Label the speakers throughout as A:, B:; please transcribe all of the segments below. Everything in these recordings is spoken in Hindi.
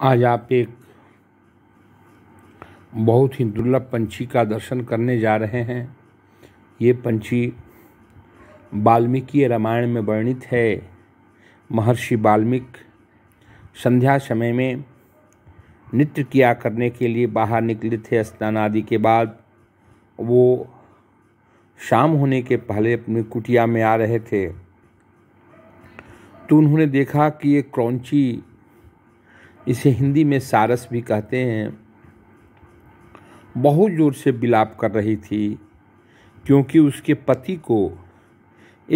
A: आज आप एक बहुत ही दुर्लभ पंछी का दर्शन करने जा रहे हैं ये पंछी वाल्मीकि रामायण में वर्णित है महर्षि वाल्मीकि संध्या समय में नृत्य किया करने के लिए बाहर निकले थे स्नान आदि के बाद वो शाम होने के पहले अपनी कुटिया में आ रहे थे तो उन्होंने देखा कि ये क्रौची इसे हिंदी में सारस भी कहते हैं बहुत जोर से बिलाप कर रही थी क्योंकि उसके पति को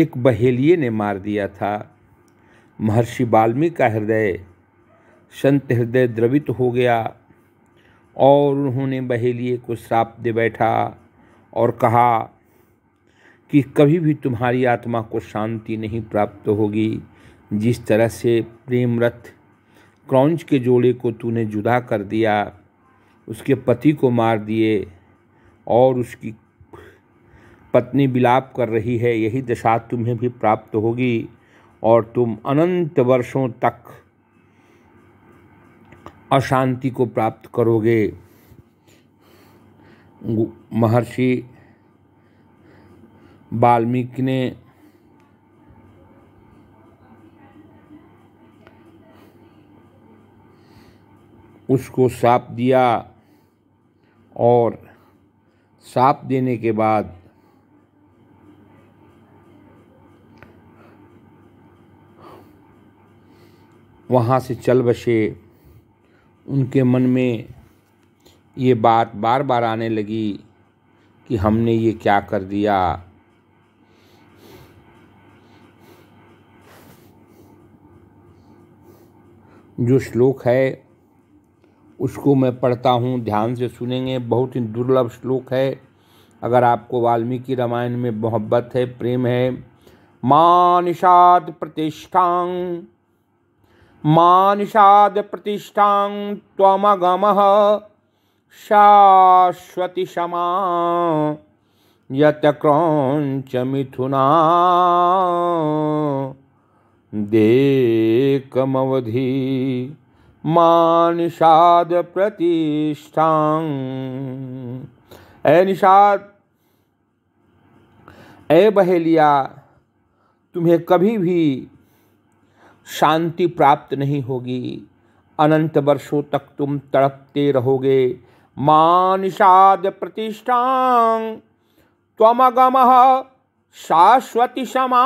A: एक बहेलिए ने मार दिया था महर्षि वाल्मीकि का हृदय संत हृदय द्रवित हो गया और उन्होंने बहेलिए को श्राप दे बैठा और कहा कि कभी भी तुम्हारी आत्मा को शांति नहीं प्राप्त होगी जिस तरह से प्रेमरथ क्रौंच के जोड़े को तूने जुदा कर दिया उसके पति को मार दिए और उसकी पत्नी विलाप कर रही है यही दशा तुम्हें भी प्राप्त होगी और तुम अनंत वर्षों तक अशांति को प्राप्त करोगे महर्षि वाल्मीकि ने उसको साप दिया और साप देने के बाद वहाँ से चल बसे उनके मन में ये बात बार बार आने लगी कि हमने ये क्या कर दिया जो श्लोक है उसको मैं पढ़ता हूँ ध्यान से सुनेंगे बहुत ही दुर्लभ श्लोक है अगर आपको वाल्मीकि रामायण में मोहब्बत है प्रेम है मानिषाद प्रतिष्ठांग मानिषाद प्रतिष्ठांग निषाद त्वमगम शाश्वती क्षमा यत क्रौच मिथुना देकमवधि मानिषाद प्रतिष्ठा ऐ ए निषाद ऐ बहेलिया तुम्हें कभी भी शांति प्राप्त नहीं होगी अनंत वर्षों तक तुम तड़पते रहोगे मां निषाद प्रतिष्ठां त्वमगम शाश्वती क्षमा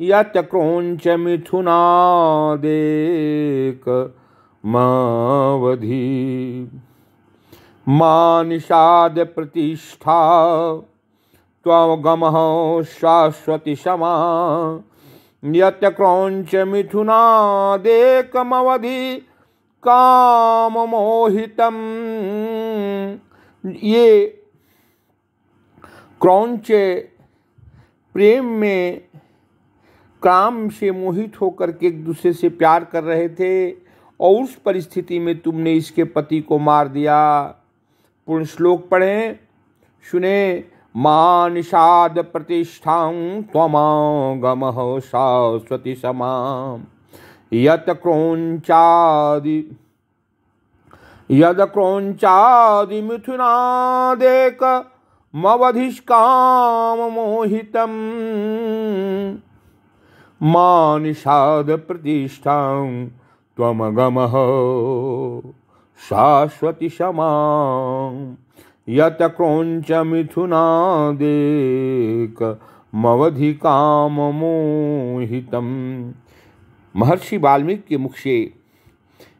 A: यक्रौञ्च मिथुनादेकमावधि मा निषादप्रतिष्ठा त्वगमः शाश्वतिशमा यत्यक्रौञ्च मिथुनादेकमवधि काममोहितं ये क्रौंच प्रेम में काम से मोहित होकर के एक दूसरे से प्यार कर रहे थे और उस परिस्थिति में तुमने इसके पति को मार दिया पूर्ण श्लोक पढ़ें सुने मान शाद प्रतिष्ठां त्वमागम सरस्वती समाम यत क्रोंचादि यद क्रोञ्चादि मिथुनादेक मवधिष्काम मोहितम् प्रतिष्ठा तमगम शाश्वती यत मा मिथुना त्वमगमः काम मोहित महर्षि वाल्मीकि के मुख से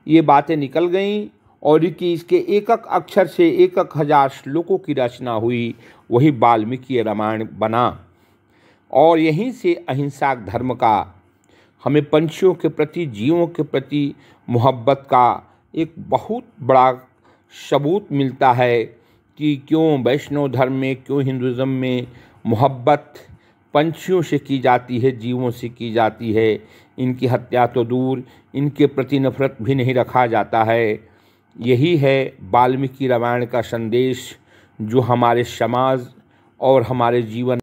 A: ये बातें निकल गईं और कि इसके एकक अक्षर से एकक हजार श्लोकों की रचना हुई वही वाल्मीकि रामायण बना और यहीं से अहिंसा धर्म का हमें पंछियों के प्रति जीवों के प्रति मोहब्बत का एक बहुत बड़ा सबूत मिलता है कि क्यों वैष्णव धर्म में क्यों हिंदुज़म में मोहब्बत पंछियों से की जाती है जीवों से की जाती है इनकी हत्या तो दूर इनके प्रति नफरत भी नहीं रखा जाता है यही है वाल्मीकि रामायण का संदेश जो हमारे समाज और हमारे जीवन